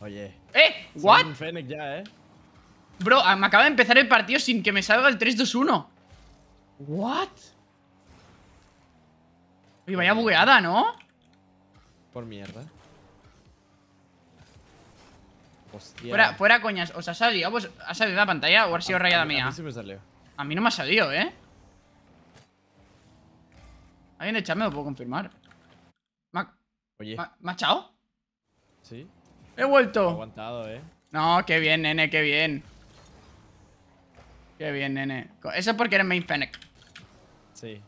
Oye. ¡Eh! ¿What? ya, ¿eh? Bro, ah, me acaba de empezar el partido sin que me salga el 3-2-1. ¿What? ¿Y vaya bugueada, ¿no? Por mierda. Hostia. Fuera, fuera coñas, os ha salido, pues, ha salido la pantalla o ha sido rayada mía. A mí sí me A mí no me ha salido, ¿eh? ¿Alguien de chat me lo puedo confirmar? ¿Me Oye. ¿me, ha echado? Sí. He vuelto. aguantado, eh. No, qué bien, nene, qué bien. Qué bien, nene. Eso es porque eres main Fennec. Sí.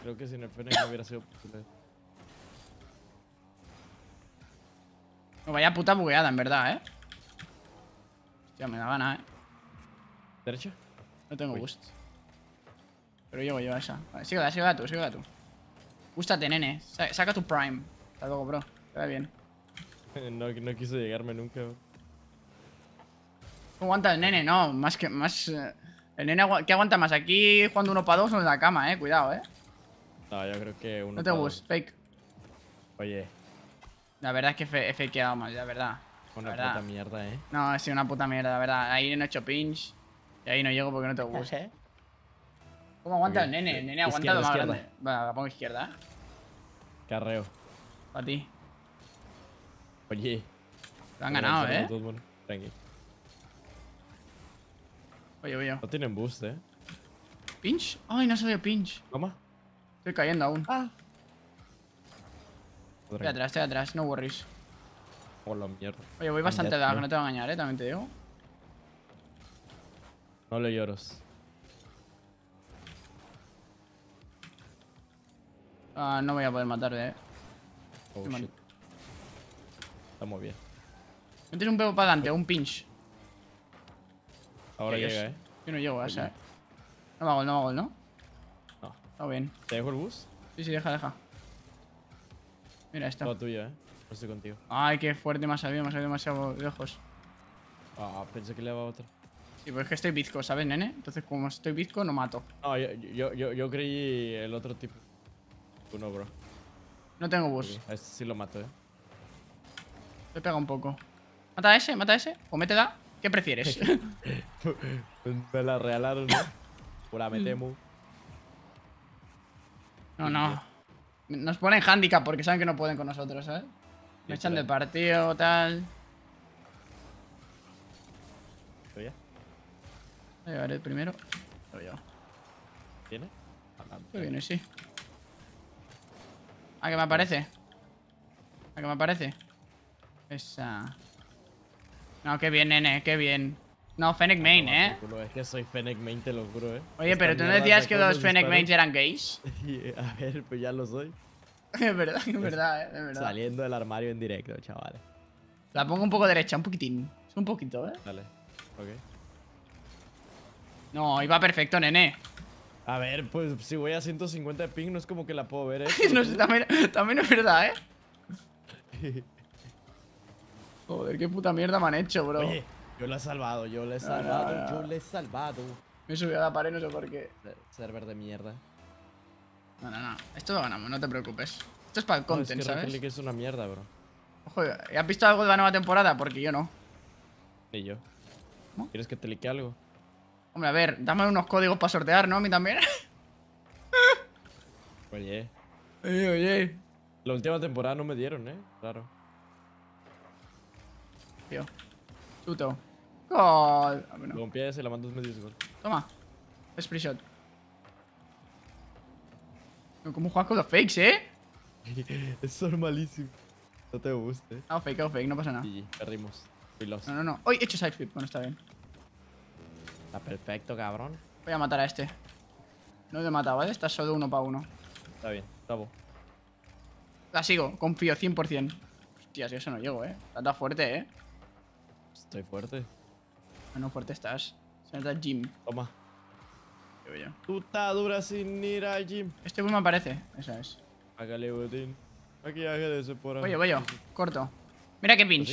Creo que sin el Fennec no hubiera sido posible. No, vaya puta bugueada, en verdad, eh. Hostia, me da ganas, eh. ¿Derecho? No tengo boost. Pero llego yo a esa. Vale, sigue, tu, tú, sigue tú. Gústate, nene. Saca tu prime. Hasta luego, bro. Queda bien. no, no quiso llegarme nunca. Aguanta el nene, no. Más que más. Eh, el nene ¿qué aguanta más? Aquí jugando uno para dos o en la cama, eh. Cuidado, eh. No, yo creo que uno. No te gusta, fake. Oye. La verdad es que he fakeado más, la verdad. Una puta mierda, eh. No, es una puta mierda, la verdad. Ahí no he hecho pinch. Y ahí no llego porque no te gusta. ¿Cómo aguanta el nene? El nene aguanta lo más grande. Vale, la pongo izquierda, eh. Carreo. Para ti. Oye. Lo han ganado, eh. Tranqui. Oye, oye. No tienen boost, eh. ¿Pinch? Ay, no salido pinch. ¿Cómo? Estoy cayendo aún. Ah. Estoy atrás, estoy atrás, no worries. Por oh, la mierda. Oye, voy bastante lag, no te voy a engañar, eh, también te digo. No le lloros. Ah, no voy a poder matar, eh. Oh, Está muy bien. Metes un pego para adelante, un pinch. Ahora llega, eh. Yo no llego a sea. ¿eh? No me hago, no me hago, ¿no? No. Está bien. ¿Te dejo el bus? Sí, sí, deja, deja. Mira esta. Todo tuyo, eh. estoy contigo. Ay, qué fuerte me ha salido, me ha salido demasiado lejos. Ah, pensé que le daba otro. Sí, pues es que estoy bizco, ¿sabes, nene? Entonces, como estoy bizco, no mato. No, yo, yo, yo, creí el otro tipo. Tú no, bro. No tengo bus. Sí, A este sí lo mato, eh. Le pega un poco. ¿Mata a ese? ¿Mata a ese? ¿O da? ¿Qué prefieres? Me la regalaron, ¿no? metemu. No, no. Nos ponen handicap porque saben que no pueden con nosotros, ¿sabes? ¿eh? Me echan de partido, tal. Voy a llevar el primero. Lo veo ¿Viene? viene, sí. ¿A qué me aparece? ¿A qué me aparece? Esa. No, qué bien, nene, qué bien. No, Fennec Main, eh. es que soy Fennec Main, te lo juro, eh. Oye, pero tú no decías que los Fennec Main eran gays. A ver, pues ya lo soy. es verdad, es verdad, eh. verdad. Saliendo del armario en directo, chavales. La pongo un poco derecha, un poquitín. Un poquito, eh. Dale. Ok. No, iba perfecto, nene. A ver, pues si voy a 150 de ping, no es como que la puedo ver, eh. no, también, también es verdad, eh. Joder, qué puta mierda me han hecho, bro. Oye, yo lo he salvado, yo lo he ah, salvado, yo lo he salvado. Me he subido a la pared, no sé por qué. Server de mierda. No, no, no. Esto lo ganamos, no te preocupes. Esto es para el content, es que ¿sabes? es una mierda, bro. Ojo, has visto algo de la nueva temporada? Porque yo no. Y yo. ¿Quieres que te lique algo? Hombre, a ver, dame unos códigos para sortear, ¿no? A mí también. oye. Oye, oye. La última temporada no me dieron, ¿eh? Claro tío. Chuto. Gol. y la mandas medio gol. Toma. Es free shot. No, ¿Cómo juegas con los fakes, eh? es normalísimo No te guste. Eh. fake, hago fake, no pasa nada. perrimos. perdimos. No, no, no. Hoy he hecho side flip. Bueno, está bien. Está perfecto, cabrón. Voy a matar a este. No lo he matado, ¿vale? Está solo uno para uno. Está bien, bravo. La sigo, confío 100%. Hostia, si eso no llego, eh. Está fuerte, eh. Estoy fuerte. ¿No fuerte estás. Se nota gym. Toma. Qué bello. Puta dura sin ir a gym. Este boom aparece. Esa es. Hágale, botín. Maquillaje de Oye, Corto. Mira qué pinch.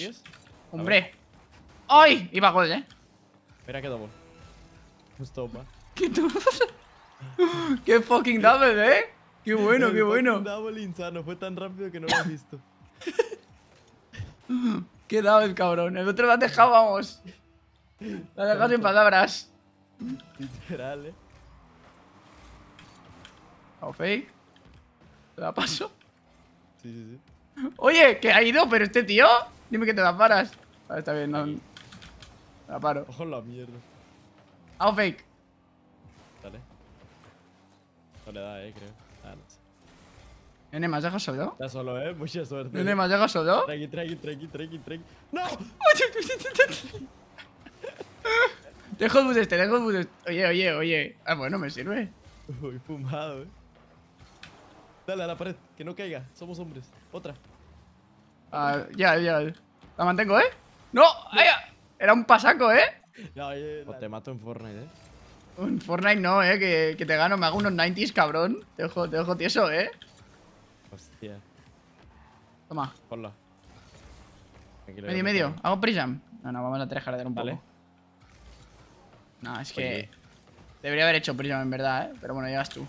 Hombre. ¡Ay! Iba a gol, eh. Mira qué double. Justo, pa. Ah. ¿Qué double? ¡Qué fucking double, eh! ¡Qué bueno, qué bueno! Un double insano. Fue tan rápido que no lo has visto. ¿Qué el cabrón. El otro lo dejábamos, dejado, vamos. Lo dejado sin palabras. Literal, eh. fake. ¿Te la paso? Sí, sí, sí. Oye, que ha ido, pero este tío. Dime que te la paras. Vale, está bien, no. La paro. Ojo la mierda. Hago fake. Dale. No le da, eh, creo. N, ¿me has dejado solo? Está solo, eh. Mucha suerte. N, ¿me has dejado solo? Tranqui, tranqui, tranqui, tranqui, tranqui. ¡No! Dejo el bus este, dejo el este. Oye, oye, oye. Ah, bueno, me sirve. Uy, fumado, eh. Dale a la pared, que no caiga. Somos hombres. Otra. Ah, ya, ya. La mantengo, ¿eh? ¡No! ¡Ay! Era un pasaco, ¿eh? O te mato en Fortnite, ¿eh? En Fortnite no, ¿eh? Que, que, te gano. Me hago unos 90s, cabrón. Te dejo, te dejo tieso, ¿eh? Hostia. Toma. medio, medio. hago Prism. No, no, vamos a tres de un vale. poco. No, es que... Debería haber hecho Prism en verdad, ¿eh? Pero bueno, llegas tú.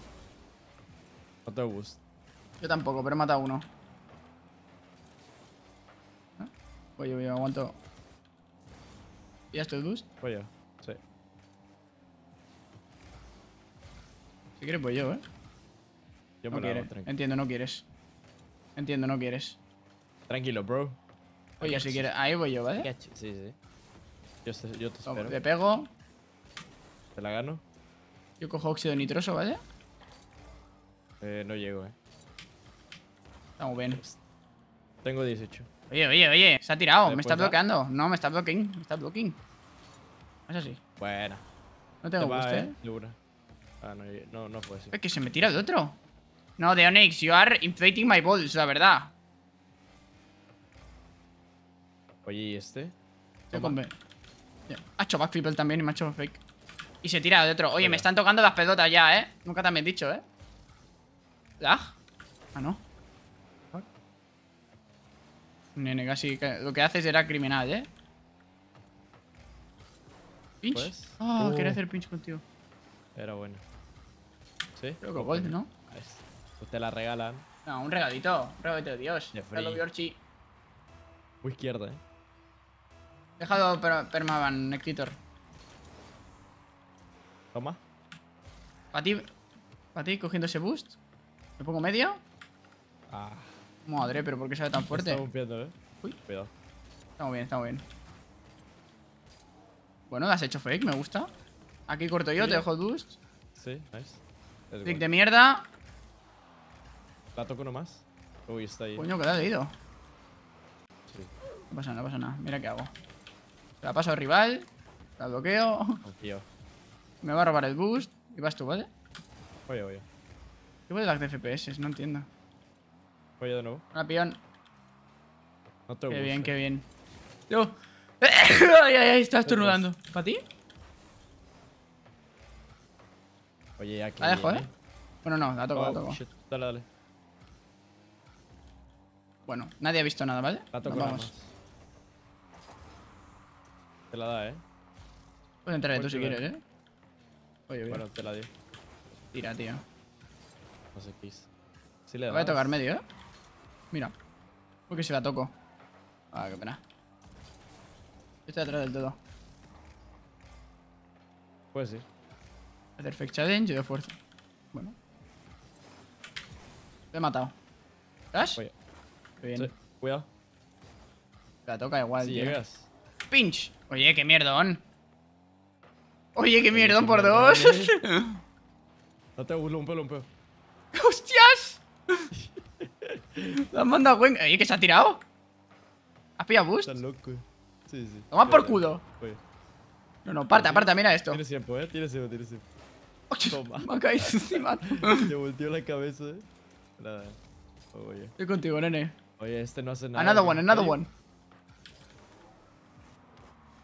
No te Yo tampoco, pero he matado a uno. Oye, Voy yo, voy aguanto. ¿Ya estoy boost? Voy yo, sí. Si quieres, voy yo, ¿eh? Yo me no lo Entiendo, no quieres. Entiendo, no quieres. Tranquilo, bro. Oye, si quieres... Ahí voy yo, ¿vale? Sí, sí. Yo, te, yo te espero. te pego. Te la gano. Yo cojo óxido nitroso, ¿vale? Eh, no llego, eh. Estamos bien. Tengo 18. Oye, oye, oye. Se ha tirado. me está bloqueando. No, me está blocking, Me está blocking Es así. Buena. No tengo te gusto, eh. ¿eh? Dura. Ah, no, no, no puede ser. Es que se me tira de otro. No, Onyx, you are inflating my balls, la verdad. Oye, ¿y este? Toma. Ha hecho backflip también y me ha hecho fake. Y se tira de otro. Oye, me están tocando las pelotas ya, ¿eh? Nunca te han dicho, ¿eh? ¿Lag? Ah, no. Nene, casi... Lo que haces era criminal, ¿eh? ¿Pinch? Pues, ah, quería uh. hacer pinch contigo. Era bueno. ¿Sí? Creo que ¿no? ¿Usted te la regalan. No, un regalito. Un regalito de Dios. De free. Muy izquierda, eh. Dejado per permaban, escritor. Toma. ¿Para ti? cogiendo ese boost? ¿Me pongo medio? Ah. Madre, pero ¿por qué sale tan fuerte? Estamos viendo, eh. Uy. Cuidado. Estamos bien, estamos bien. Bueno, has hecho fake, me gusta. Aquí corto yo, te dejo el boost. Sí, nice. Click de mierda. La toco nomás. Uy, está ahí. Coño, que la he leído. Sí. No pasa nada, no pasa nada. Mira qué hago. La paso al rival. La bloqueo. Me va a robar el boost. Y vas tú, ¿vale? Voy, voy. ¿Qué voy dar de FPS? No entiendo. Oye, de nuevo. Una peón. No te Qué bien, qué bien. Yo. ay, ay, ay, estás estornudando. ¿Para ti? Oye, aquí. La dejo, ¿eh? Bueno, no, la toco, la oh, toco. Dale, dale. Bueno, nadie ha visto nada, ¿vale? La toco Te la da, ¿eh? Puedes entrar tú si quieres, ¿eh? Oye, oye. Bueno, te la di. Tira, tío. No sé qué Sí le da. Voy a tocar medio, ¿eh? Mira. Porque si la toco. Ah, qué pena. estoy detrás del todo. Pues sí. Perfect challenge y de fuerza. Bueno. Te he matado. ¿Crash? bien. Cuidado. La toca igual, tío. Eh. llegas. ¡Pinch! Oye, qué mierdón. Oye, qué mierdón por dos. Eh. no te un pelo, un pelo. ¡Hostias! La han mandado a Oye, que se ha tirado. ¿Has pillado boost? Estás loco. Sí, sí. Toma por culo. Oye. No, no, parta, parta, mira esto. Tienes pues, tiempo, eh. Tienes tiempo, tienes tiempo. Toma. Me ha caído encima. Te volteó la cabeza, eh. Nada. Oye. Estoy contigo, nene. Oye, este no hace nada. Another one, another one.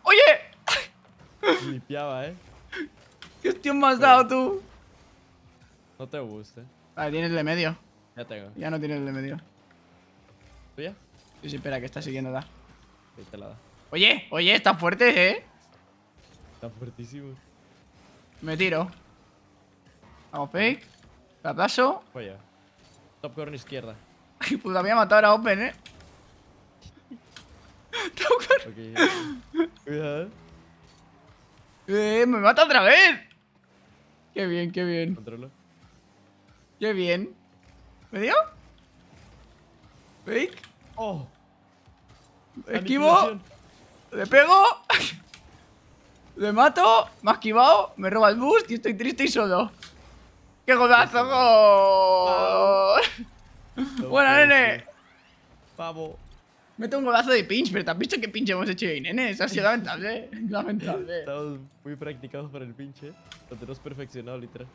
¡Oye! Limpiaba, ¿eh? ¿Qué tío me has dado tú? No te guste. Vale, ah, tienes el de medio. Ya tengo. Ya no tienes el de medio. ¿Tuya? Sí, sí, espera, que está siguiendo da. Sí, te la da. Oye, oye, está fuerte, ¿eh? Está fuertísimo. Me tiro. Hago fake. La paso. Oye. Top corner izquierda. Ay, puta, me voy a matar a Open, eh. Cuidado. Eh, me mata otra vez. Qué bien, qué bien. Qué bien. ¿Me dio? ¿Fake? Oh. Esquivo. Le pego. Le mato. Me ha esquivado. Me roba el boost y estoy triste y solo. ¡Qué godazo. Buena, nene. Pavo. Mete un golazo de pinch, pero ¿te has visto qué pinche hemos hecho hoy, nene? Eso ha sido lamentable, lamentable. Estamos muy practicados para el pinche. Lo tenemos perfeccionado, literal.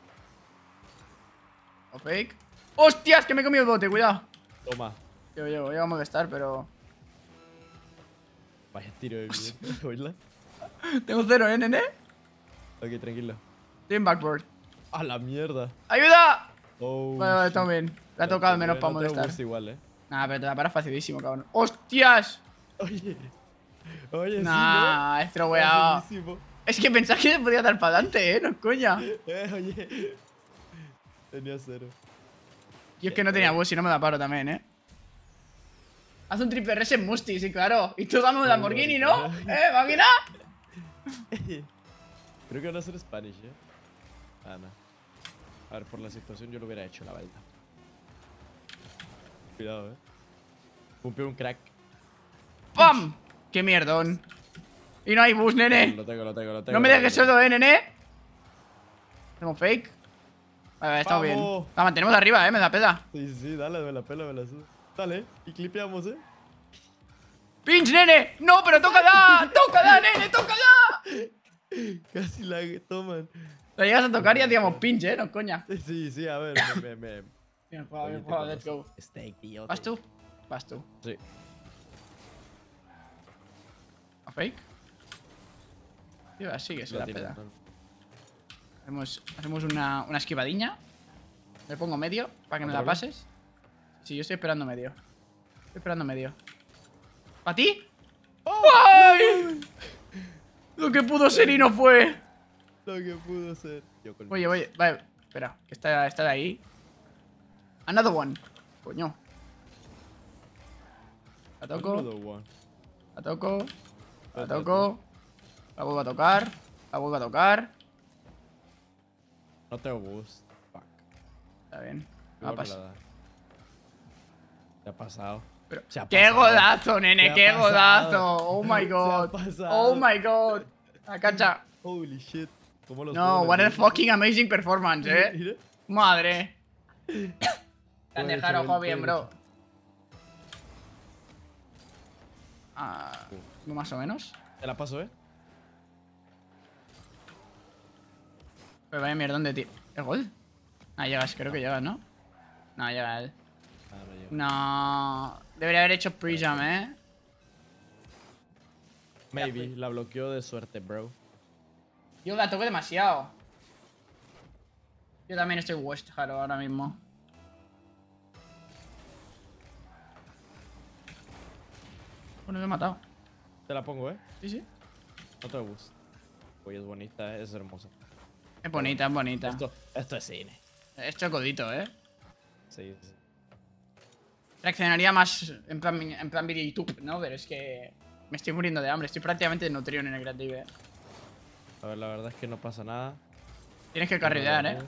¿O fake? ¡Hostias! Que me he comido el bote, cuidado. Toma. Yo, yo, yo a molestar, pero. Vaya tiro de mierda, Tengo cero, ¿eh, nene? Ok, tranquilo. Estoy backboard. A la mierda. ¡Ayuda! Oh, vale, vale, estamos bien. Le ha tocado pues, menos eh, para molestar. Igual, eh. Nah, pero te la paras facilísimo, cabrón. ¡Hostias! Oye. Oye, sí, ¿no? es Es que pensás que te podía dar para adelante, eh. No es coña. Eh, oye. Tenía cero. Y es que no tenía voz y no me da paro también, eh. Haz un triple res en Musti, sí, claro. Y tú dame un Lamborghini, ¿no? ¿Eh, máquina? Creo que van a ser Spanish, eh. Ah, no. A ver, por la situación yo lo hubiera hecho, la verdad. Cuidado, eh. un crack. ¡Pam! ¡Qué mierdón! Y no hay bus, nene. Lo tengo, lo tengo, lo tengo. No me dejes solo, eh, nene. Tengo fake. A ver, estamos bien. La mantenemos arriba, eh, me da peda Sí, sí, dale, me la pela, me la su. Dale, y clipeamos, eh. ¡Pinch, nene! ¡No, pero toca toca ¡Tócala, nene! ¡Tócala! Casi la toman. La llegas a tocar y hacíamos pinche, eh, no coña. Sí, sí, a ver, me, me. Bien jugado, bien jugado, let's go. ¿Vas tú? Vas tú. Sí. ¿A fake? Tío, es la peda. Hacemos, hacemos una, una, Le pongo medio para que me la pases. Sí, yo estoy esperando medio. Estoy esperando medio. ¿Para ti? ¡Oh! ¡Ay! Lo que pudo ser y no fue. Lo que pudo ser. oye, oye, vale, espera, que está, está de ahí. Another one. Coño. La toco. La toco. La toco. La vuelvo a tocar. La vuelvo a tocar. No te gusta. Fuck. Está bien. No ah, ha Se ha pasado. ¡Qué godazo, nene! ¡Qué pasado. godazo! ¡Oh my god! ¡Oh my god! La cancha. Holy shit. no, what a fucking amazing performance, eh. Madre. Te han dejado joven, bro. Ah, más o menos. Te la paso, eh. Pues vaya mierda, ¿dónde tío ¿El gol? Ah, llegas, creo que llegas, ¿no? No, llega él. No. Debería haber hecho pre-jump, eh. Maybe, la bloqueo de suerte, bro. Yo la toqué demasiado. Yo también estoy West ahora mismo. Pues no he matado. Te la pongo, ¿eh? Sí, sí. otro bus uy es bonita, es hermosa. Es bonita, es bonita. Esto, esto es cine. Es chocodito, ¿eh? Sí, sí. Reaccionaría más en plan, en video YouTube, ¿no? Pero es que me estoy muriendo de hambre. Estoy prácticamente nutrición en el creative. ¿eh? A ver, la verdad es que no pasa nada. Tienes que carrilar ¿eh?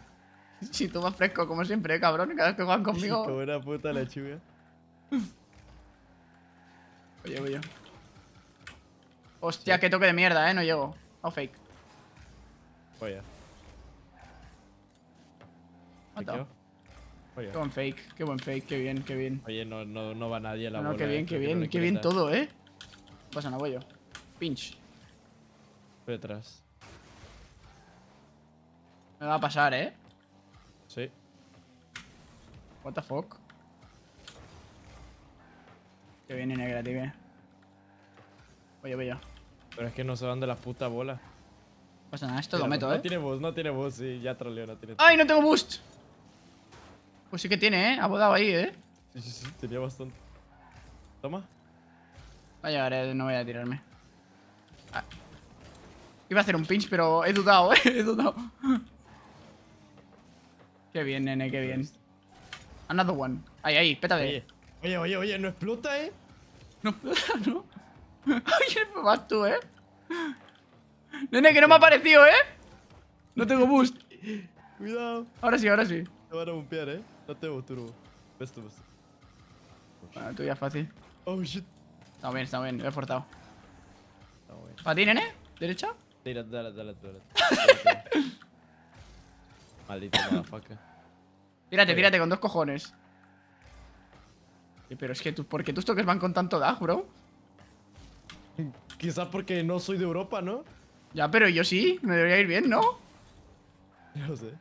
Si tú vas fresco, como siempre, ¿eh, cabrón. Cada vez que juegan conmigo... como una puta la lluvia. Oye, voy yo. Hostia, que qué toque de mierda, eh. No llego. No oh, fake. Oye a. Oye. Qué buen fake, qué buen fake, qué bien, qué bien. Oye, no, no, va nadie a la no, bola. Eh, no, qué bien, qué bien, qué bien todo, ¿eh? Pasa, no voy yo. Pinch. Voy detrás Me va a pasar, ¿eh? Sí. What the fuck. Que viene negra, tibia. Oye, yo. Pero es que no se van de las putas bolas. Pues nada, esto lo meto, ¿eh? No tiene boost, no tiene boost, sí, ya troleo, no tiene. ¡Ay, no tengo boost! Pues sí que tiene, ¿eh? Ha bodado ahí, ¿eh? Sí, sí, sí, tenía bastante. Toma. Vaya, ahora no voy a tirarme. Ah. Iba a hacer un pinch, pero he dudado, ¿eh? He dudado. Que bien, nene, qué bien. Another one. Ahí, ahí, pétale. oye, oye, oye no explota, ¿eh? No, no. Pues ay qué tú, ¿eh? Nene, que no me ha aparecido, ¿eh? No tengo boost. Cuidado. Ahora sí, ahora sí. Te van a bumpear, ¿eh? No tengo turbo. Ves tu boost. Bueno, tú ya fácil. Oh, shit. Está bien, está bien. me he forzado. Está bien. ti, nene? ¿Derecha? Tira, dale, dale, dale. Maldito motherfucker. Tírate, tírate, con dos cojones. Pero es que tú, ¿por qué tus toques van con tanto dash, bro? Quizás porque no soy de Europa, ¿no? Ya, pero yo sí, me debería ir bien, ¿no? Yo lo sé.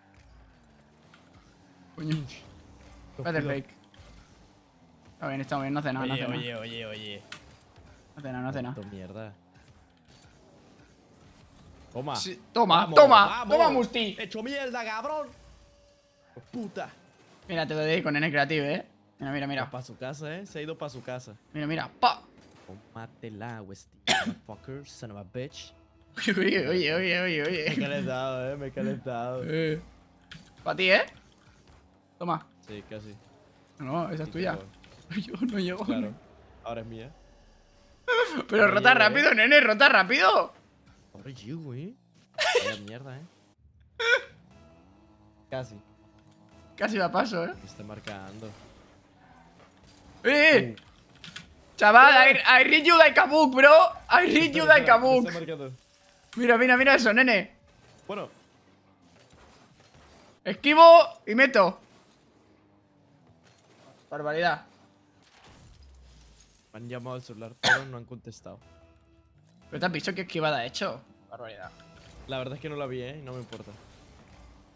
Coño. Espérate, fake. Está bien, está bien, no hace nada, oye, no hace oye, nada. Oye, oye, oye. No hace nada, no hace nada. Toma. toma, toma, toma, Musti. He hecho mierda, cabrón. Puta. Mira, te lo doy con N creative, eh. Mira, mira, mira. Para su casa, eh. Se ha ido para su casa. Mira, mira. ¡Pa! la Westy. Fucker, son of a bitch. Oye, oye, oye, oye, Me he calentado, eh. Me he calentado. Eh. Para ti, eh. Toma. Sí, casi. No, esa es tuya. Yo no llego. Claro. Ahora es mía. Pero rota eh. rápido, nene, rota rápido. Ahora yo, eh. güey. mierda, eh. Casi. Casi la paso, eh. Me está marcando. ¡Eh! eh. Chaval, eh. I, I, read you like a bro. I read you like a Mira, mira, mira eso, nene. Bueno. Esquivo y meto. Barbaridad. Me han llamado al celular, pero no han contestado. ¿Pero te has visto qué esquivada ha hecho? Barbaridad. La verdad es que no la vi, ¿eh? no me importa.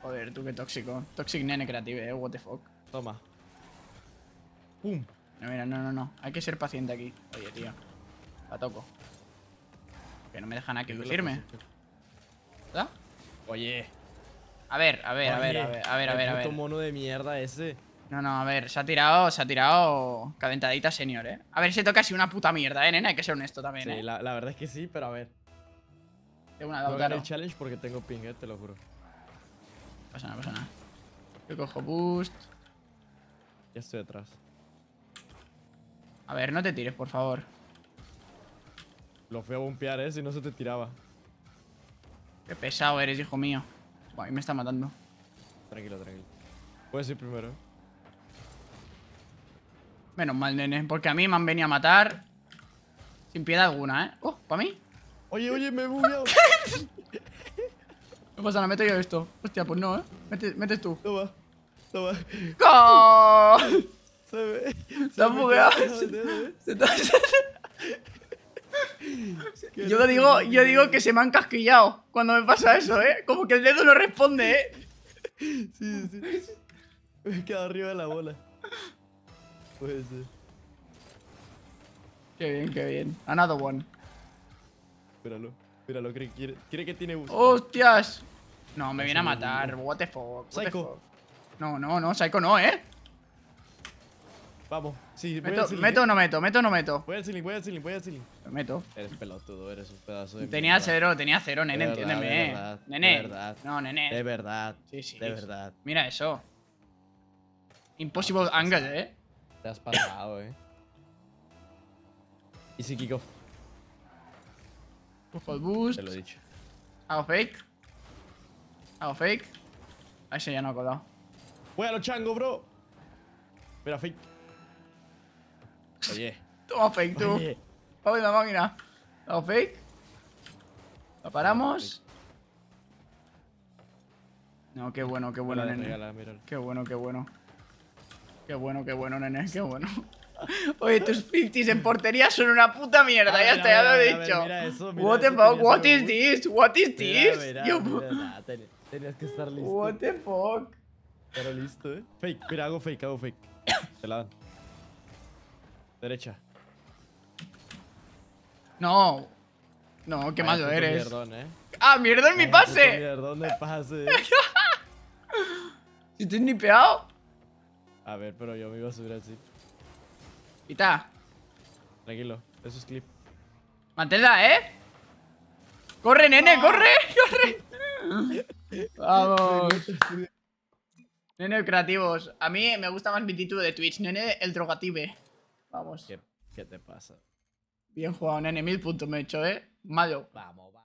Joder, tú qué tóxico. Toxic nene creativo, ¿eh? What the fuck. Toma. ¡Pum! No, mira, no, no, no. Hay que ser paciente aquí. Oye, tío. La toco. Que no me dejan que lucirme. ¿Verdad? Oye. A ver, a ver, a ver, a ver, a ver, a ver. El puto mono de mierda ese. No, no, a ver, se ha tirado, se ha tirado Caventadita señor, eh. A ver, se toca así una puta mierda, eh, nena, hay que ser honesto también, eh. La, la verdad es que sí, pero a ver. Tengo una no el challenge porque tengo ping, eh, te lo juro. Pasa nada, pasa nada. Yo cojo boost. Ya estoy detrás. A ver, no te tires, por favor. Lo fui a bompear, ¿eh? Si no se te tiraba. Qué pesado eres, hijo mío. mí me está matando. Tranquilo, tranquilo. Puedes ir primero. ¿eh? Menos mal, nene. Porque a mí me han venido a matar sin piedad alguna, ¿eh? ¡Oh! ¿Para mí? Oye, oye, me he bugueado. no pasa nada, meto yo esto. Hostia, pues no, ¿eh? Metes, tú. Toma, toma. ¡Gol! Se ha ¿eh? Yo lo digo, yo digo que se me han casquillado cuando me pasa eso, ¿eh? Como que el dedo no responde, ¿eh? Sí, sí. Me he quedado arriba de la bola. Puede ser. Qué bien, qué bien. Another one. Espéralo, espéralo. cree, quiere, que tiene gusto. ¡Hostias! No, me viene a matar. What Psycho. No, no, no, Psycho no, ¿eh? Vamos. Sí, meto, o no meto, meto o no meto. Voy al ceiling, voy al ceiling, voy al meto. Eres pelotudo, eres un pedazo de. Tenía cero, tenía cero, nene, entiéndeme. Eh. nene. De verdad. No, nene. De verdad. Sí, sí. De verdad. Mira eso. Impossible angle, eh. Te has pasado, eh. Easy kickoff. Full boost. Te lo he dicho. Hago fake. Hago fake. A ese ya no ha colado. Voy a los changos, bro. Mira, fake. Oye. Toma fake, tú. Oye. Vamos la máquina. fake. Lo paramos. No, qué bueno, qué bueno, nene. qué bueno, qué bueno. Qué bueno, qué bueno, nene, qué bueno. Oye, tus 50s en portería son una puta mierda, ya está, ya lo he dicho. what the fuck, what is this? What is this? tenías que estar listo. What the fuck. Pero listo, eh. Fake, mira, hago fake, hago fake. Te la dan. Derecha. No. No, qué malo eres. ¿eh? ¡Ah, mierda en mi pase! Mierdón de pase. si estoy nipeado. A ver, pero yo me iba a subir así. Quita. Tranquilo, eso es clip. Mantela, ¿eh? ¡Corre, nene! Ah. ¡Corre! ¡Corre! Vamos. Nene creativos. A mí me gusta más mi título de Twitch, nene el drogative. Vamos. ¿Qué, qué te pasa? Bien jugado, nene. Mil puntos me he hecho, ¿eh? Malo. Vamos, vamos.